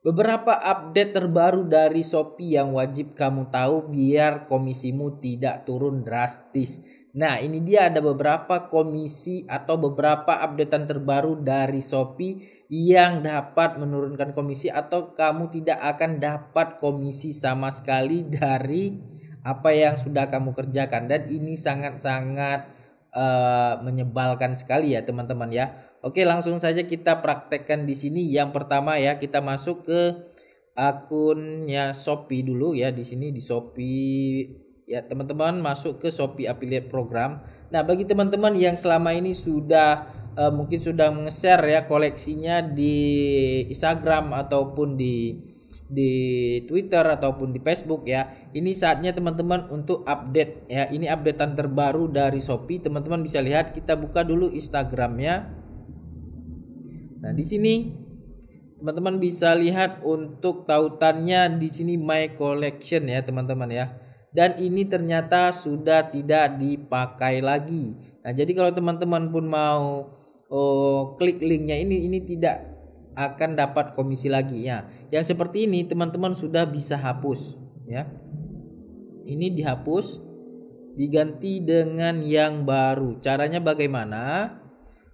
Beberapa update terbaru dari Shopee yang wajib kamu tahu biar komisimu tidak turun drastis. Nah, ini dia ada beberapa komisi atau beberapa updatean terbaru dari Shopee yang dapat menurunkan komisi atau kamu tidak akan dapat komisi sama sekali dari apa yang sudah kamu kerjakan dan ini sangat-sangat uh, menyebalkan sekali ya teman-teman ya Oke, langsung saja kita praktekkan di sini. Yang pertama ya, kita masuk ke akunnya Shopee dulu ya. Di sini di Shopee ya, teman-teman masuk ke Shopee Affiliate Program. Nah, bagi teman-teman yang selama ini sudah uh, mungkin sudah nge-share ya koleksinya di Instagram ataupun di di Twitter ataupun di Facebook ya. Ini saatnya teman-teman untuk update ya. Ini updatean terbaru dari Shopee. Teman-teman bisa lihat kita buka dulu Instagramnya Nah, di sini teman-teman bisa lihat untuk tautannya di sini my collection ya, teman-teman ya. Dan ini ternyata sudah tidak dipakai lagi. Nah, jadi kalau teman-teman pun mau oh, klik linknya ini ini tidak akan dapat komisi lagi ya. Yang seperti ini teman-teman sudah bisa hapus ya. Ini dihapus diganti dengan yang baru. Caranya bagaimana?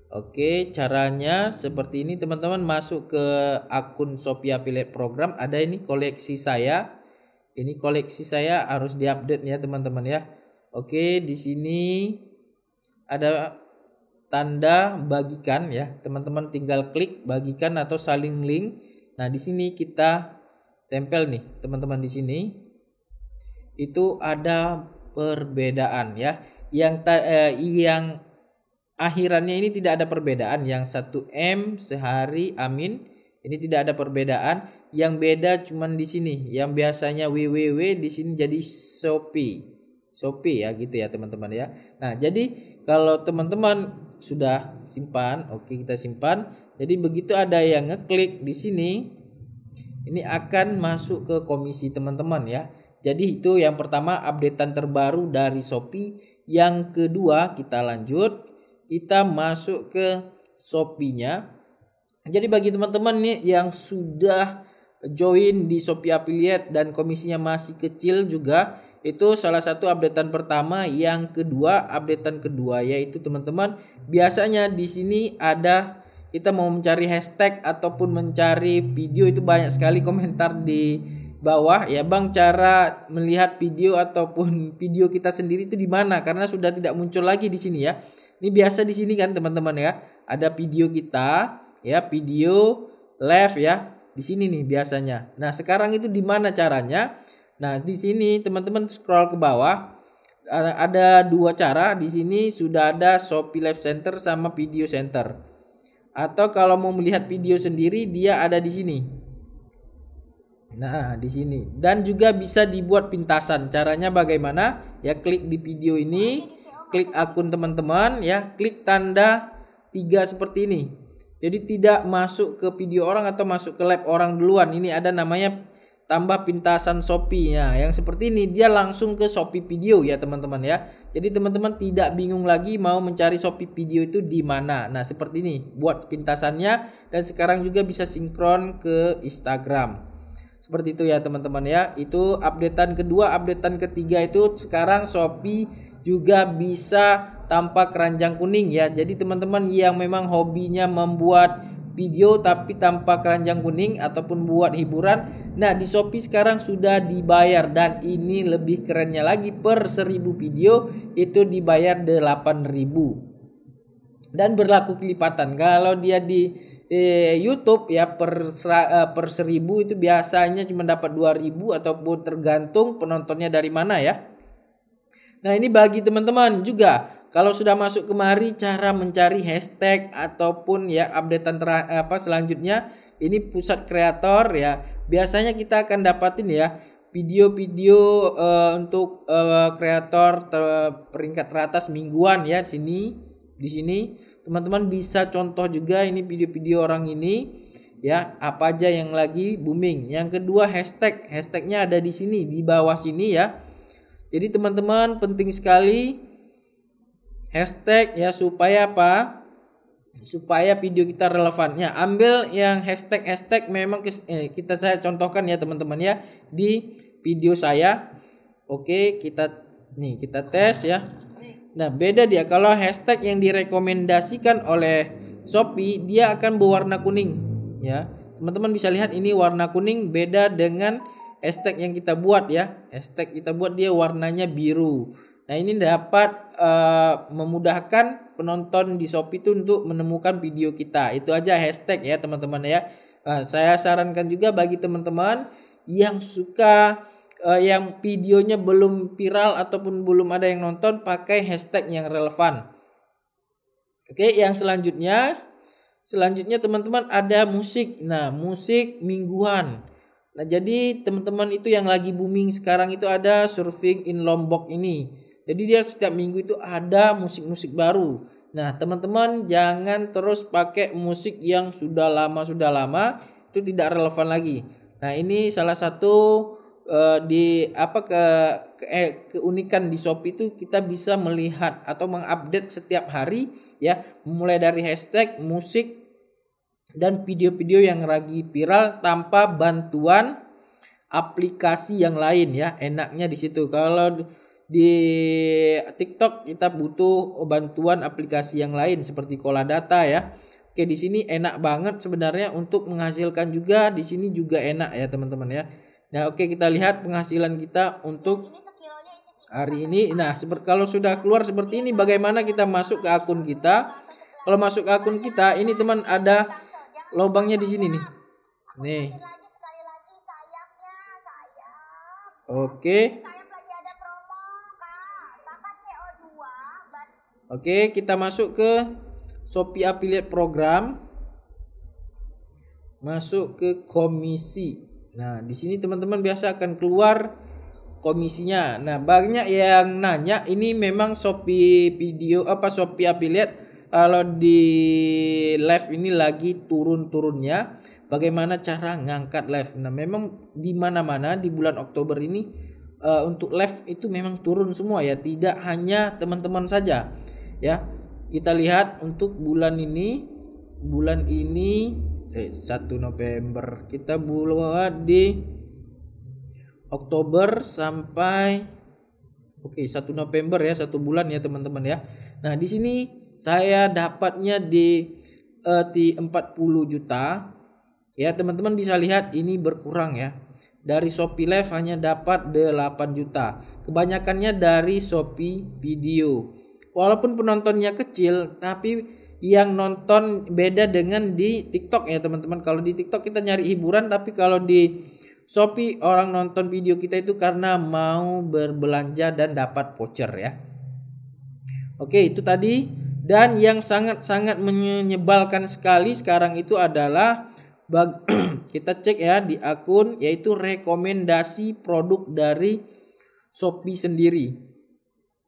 Oke, caranya seperti ini teman-teman masuk ke akun Sophia Pilot Program. Ada ini koleksi saya. Ini koleksi saya harus diupdate ya teman-teman ya. Oke, di sini ada tanda bagikan ya. Teman-teman tinggal klik bagikan atau saling link. Nah, di sini kita tempel nih teman-teman di sini. Itu ada perbedaan ya. Yang ta eh, yang akhirannya ini tidak ada perbedaan yang 1M sehari amin ini tidak ada perbedaan yang beda cuman di sini yang biasanya www di sini jadi Shopee Shopee ya gitu ya teman-teman ya nah jadi kalau teman-teman sudah simpan oke kita simpan jadi begitu ada yang ngeklik di sini ini akan masuk ke komisi teman-teman ya jadi itu yang pertama updatean terbaru dari Shopee yang kedua kita lanjut kita masuk ke Shopee-nya. Jadi bagi teman-teman nih yang sudah join di Shopee Affiliate dan komisinya masih kecil juga, itu salah satu updatean pertama. Yang kedua, updatean kedua yaitu teman-teman biasanya di sini ada kita mau mencari hashtag ataupun mencari video itu banyak sekali komentar di bawah ya Bang cara melihat video ataupun video kita sendiri itu di mana karena sudah tidak muncul lagi di sini ya. Ini biasa di sini kan teman-teman ya. Ada video kita ya, video live ya. Di sini nih biasanya. Nah, sekarang itu di mana caranya? Nah, di sini teman-teman scroll ke bawah ada dua cara di sini sudah ada Shopee Live Center sama Video Center. Atau kalau mau melihat video sendiri dia ada di sini. Nah, di sini. Dan juga bisa dibuat pintasan. Caranya bagaimana? Ya klik di video ini klik akun teman-teman ya, klik tanda tiga seperti ini. Jadi tidak masuk ke video orang atau masuk ke lab orang duluan. Ini ada namanya tambah pintasan Shopee ya. Yang seperti ini dia langsung ke Shopee video ya teman-teman ya. Jadi teman-teman tidak bingung lagi mau mencari Shopee video itu di mana. Nah, seperti ini buat pintasannya dan sekarang juga bisa sinkron ke Instagram. Seperti itu ya teman-teman ya. Itu updatean kedua, updatean ketiga itu sekarang Shopee juga bisa tanpa keranjang kuning ya. Jadi teman-teman yang memang hobinya membuat video tapi tanpa keranjang kuning ataupun buat hiburan. Nah, di Shopee sekarang sudah dibayar dan ini lebih kerennya lagi per 1000 video itu dibayar 8000. Dan berlaku kelipatan. Kalau dia di eh, YouTube ya per eh, per 1000 itu biasanya cuma dapat 2000 ataupun tergantung penontonnya dari mana ya. Nah ini bagi teman-teman juga kalau sudah masuk kemari cara mencari hashtag ataupun ya updatean apa selanjutnya ini pusat kreator ya biasanya kita akan dapatin ya video-video uh, untuk eh, kreator uh, peringkat teratas mingguan ya di sini di sini teman-teman bisa contoh juga ini video-video orang ini ya apa aja yang lagi booming yang kedua hashtag hashtagnya ada di sini di bawah sini ya jadi teman-teman penting sekali hashtag ya supaya apa? Supaya video kita relevan. Ya, ambil yang hashtag-hashtag memang eh, kita saya contohkan ya teman-teman ya di video saya. Oke, kita nih kita tes ya. Nah, beda dia kalau hashtag yang direkomendasikan oleh Shopee dia akan berwarna kuning ya. Teman-teman bisa lihat ini warna kuning beda dengan Hashtag yang kita buat ya hashtag kita buat dia warnanya biru nah ini dapat uh, memudahkan penonton di Shopee itu untuk menemukan video kita itu aja hashtag ya teman-teman ya nah, saya sarankan juga bagi teman-teman yang suka uh, yang videonya belum viral ataupun belum ada yang nonton pakai hashtag yang relevan oke yang selanjutnya Selanjutnya teman-teman ada musik. Nah, musik mingguan. Nah, jadi teman-teman itu yang lagi booming sekarang itu ada surfing in Lombok ini. Jadi dia setiap minggu itu ada musik-musik baru. Nah, teman-teman jangan terus pakai musik yang sudah lama sudah lama itu tidak relevan lagi. Nah, ini salah satu uh, di apa ke, ke eh, keunikan di Shopee itu kita bisa melihat atau mengupdate setiap hari ya, mulai dari hashtag musik dan video-video yang lagi viral tanpa bantuan aplikasi yang lain ya. Enaknya di situ. Kalau di TikTok kita butuh bantuan aplikasi yang lain seperti data ya. Oke, di sini enak banget sebenarnya untuk menghasilkan juga di sini juga enak ya, teman-teman ya. Nah, oke kita lihat penghasilan kita untuk hari ini. Nah, seperti kalau sudah keluar seperti ini bagaimana kita masuk ke akun kita? Kalau masuk ke akun kita, ini teman ada Lobangnya di sini nih. Nih. Oke. Oke, kita masuk ke Shopee Affiliate Program. Masuk ke komisi. Nah, di sini teman-teman biasa akan keluar komisinya. Nah, banyak yang nanya ini memang Shopee video apa Shopee Affiliate kalau di live ini lagi turun-turunnya bagaimana cara ngangkat live nah memang di mana-mana di bulan Oktober ini uh, untuk live itu memang turun semua ya tidak hanya teman-teman saja ya kita lihat untuk bulan ini bulan ini eh, 1 November kita buat di Oktober sampai oke okay, 1 November ya satu bulan ya teman-teman ya. Nah, di sini saya dapatnya di uh, di 40 juta ya teman-teman bisa lihat ini berkurang ya dari Shopee Live hanya dapat 8 juta kebanyakannya dari Shopee Video walaupun penontonnya kecil tapi yang nonton beda dengan di TikTok ya teman-teman kalau di TikTok kita nyari hiburan tapi kalau di Shopee orang nonton video kita itu karena mau berbelanja dan dapat voucher ya Oke itu tadi dan yang sangat-sangat menyebalkan sekali sekarang itu adalah kita cek ya di akun yaitu rekomendasi produk dari Shopee sendiri.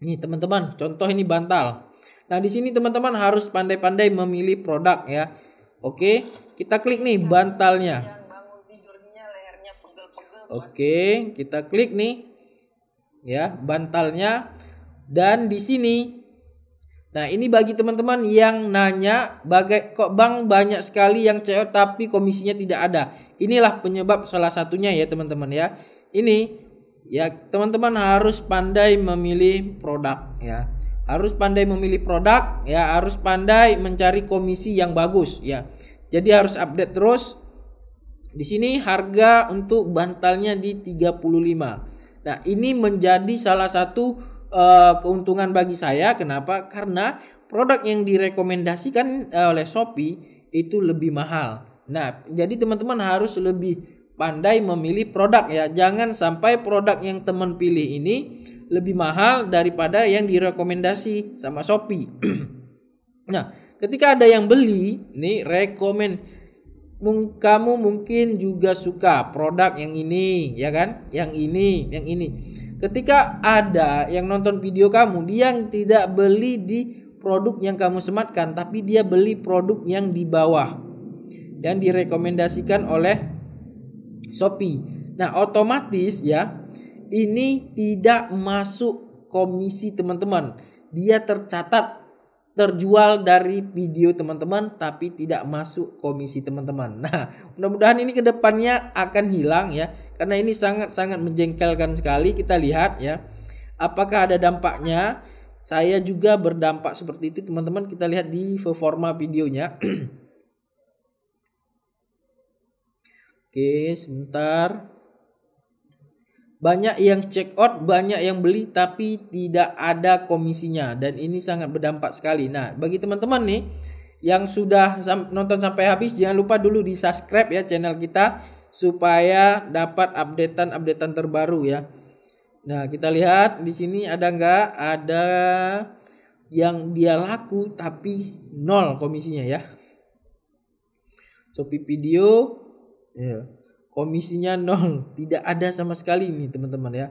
Ini teman-teman, contoh ini bantal. Nah, di sini teman-teman harus pandai-pandai memilih produk ya. Oke, kita klik nih bantalnya. Oke, kita klik nih ya bantalnya dan di sini Nah ini bagi teman-teman yang nanya bagai kok bang banyak sekali yang CO e tapi komisinya tidak ada. Inilah penyebab salah satunya ya teman-teman ya. Ini ya teman-teman harus pandai memilih produk ya. Harus pandai memilih produk ya, harus pandai mencari komisi yang bagus ya. Jadi harus update terus. Di sini harga untuk bantalnya di 35. Nah, ini menjadi salah satu uh, keuntungan bagi saya. Kenapa? Karena produk yang direkomendasikan eh, oleh Shopee itu lebih mahal. Nah, jadi teman-teman harus lebih pandai memilih produk ya. Jangan sampai produk yang teman pilih ini lebih mahal daripada yang direkomendasi sama Shopee. nah, ketika ada yang beli, nih rekomend kamu mungkin juga suka produk yang ini, ya kan? Yang ini, yang ini. Ketika ada yang nonton video kamu, dia yang tidak beli di produk yang kamu sematkan, tapi dia beli produk yang di bawah dan direkomendasikan oleh Shopee. Nah, otomatis ya, ini tidak masuk komisi teman-teman. Dia tercatat terjual dari video teman-teman tapi tidak masuk komisi teman-teman. Nah, mudah-mudahan ini kedepannya akan hilang ya karena ini sangat-sangat menjengkelkan sekali kita lihat ya. Apakah ada dampaknya? Saya juga berdampak seperti itu teman-teman kita lihat di performa videonya. Oke, sebentar. Banyak yang check out, banyak yang beli tapi tidak ada komisinya dan ini sangat berdampak sekali. Nah, bagi teman-teman nih yang sudah nonton sampai habis jangan lupa dulu di subscribe ya channel kita supaya dapat updatean-updatean terbaru ya. Nah, kita lihat di sini ada nggak ada yang dia laku tapi nol komisinya ya. Shopee Video ya, komisinya nol, tidak ada sama sekali ini teman-teman ya.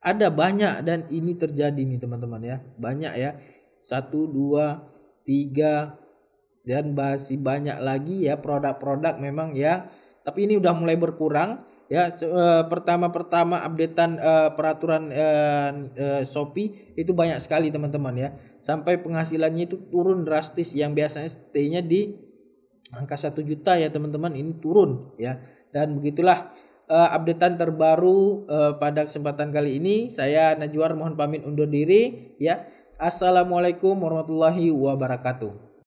Ada banyak dan ini terjadi nih teman-teman ya. Banyak ya. Satu, dua, tiga, dan masih banyak lagi ya produk-produk memang ya tapi ini udah mulai berkurang ya eh, pertama-pertama updatean uh, peraturan uh, uh, Shopee itu banyak sekali teman-teman ya sampai penghasilannya itu turun drastis yang biasanya stay-nya di angka satu juta ya teman-teman ini turun ya dan begitulah uh, updatean terbaru uh, pada kesempatan kali ini saya Najwar mohon pamit undur diri ya assalamualaikum warahmatullahi wabarakatuh